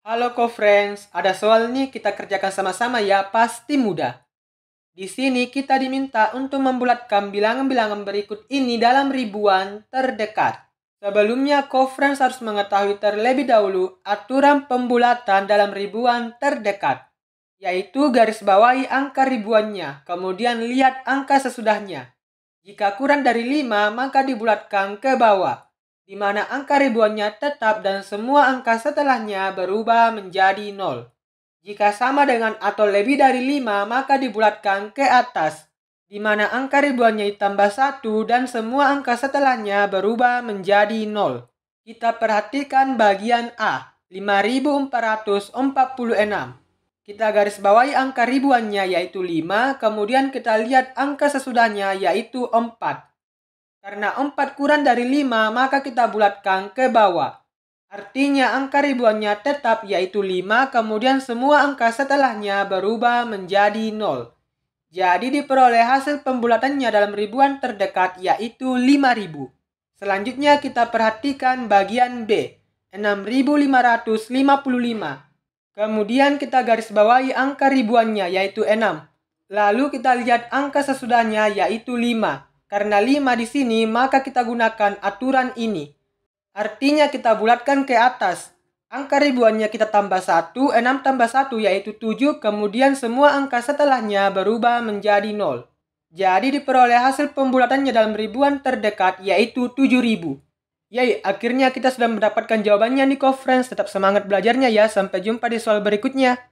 Halo co-friends, ada soal nih kita kerjakan sama-sama ya, pasti mudah. Di sini kita diminta untuk membulatkan bilangan-bilangan berikut ini dalam ribuan terdekat. Sebelumnya co-friends harus mengetahui terlebih dahulu aturan pembulatan dalam ribuan terdekat, yaitu garis bawahi angka ribuannya, kemudian lihat angka sesudahnya. Jika kurang dari 5, maka dibulatkan ke bawah di mana angka ribuannya tetap dan semua angka setelahnya berubah menjadi nol. Jika sama dengan atau lebih dari 5, maka dibulatkan ke atas, di mana angka ribuannya ditambah 1 dan semua angka setelahnya berubah menjadi nol. Kita perhatikan bagian A, 5446. Kita garis bawahi angka ribuannya yaitu 5, kemudian kita lihat angka sesudahnya yaitu 4. Karena 4 kurang dari 5 maka kita bulatkan ke bawah. Artinya angka ribuannya tetap yaitu 5 kemudian semua angka setelahnya berubah menjadi 0. Jadi diperoleh hasil pembulatannya dalam ribuan terdekat yaitu 5000. Selanjutnya kita perhatikan bagian B 6555. Kemudian kita garis bawahi angka ribuannya yaitu 6. Lalu kita lihat angka sesudahnya yaitu 5. Karena 5 di sini, maka kita gunakan aturan ini. Artinya kita bulatkan ke atas. Angka ribuannya kita tambah 1, 6 tambah 1 yaitu 7, kemudian semua angka setelahnya berubah menjadi 0. Jadi diperoleh hasil pembulatannya dalam ribuan terdekat yaitu 7000. Yay, akhirnya kita sudah mendapatkan jawabannya Niko Friends. Tetap semangat belajarnya ya. Sampai jumpa di soal berikutnya.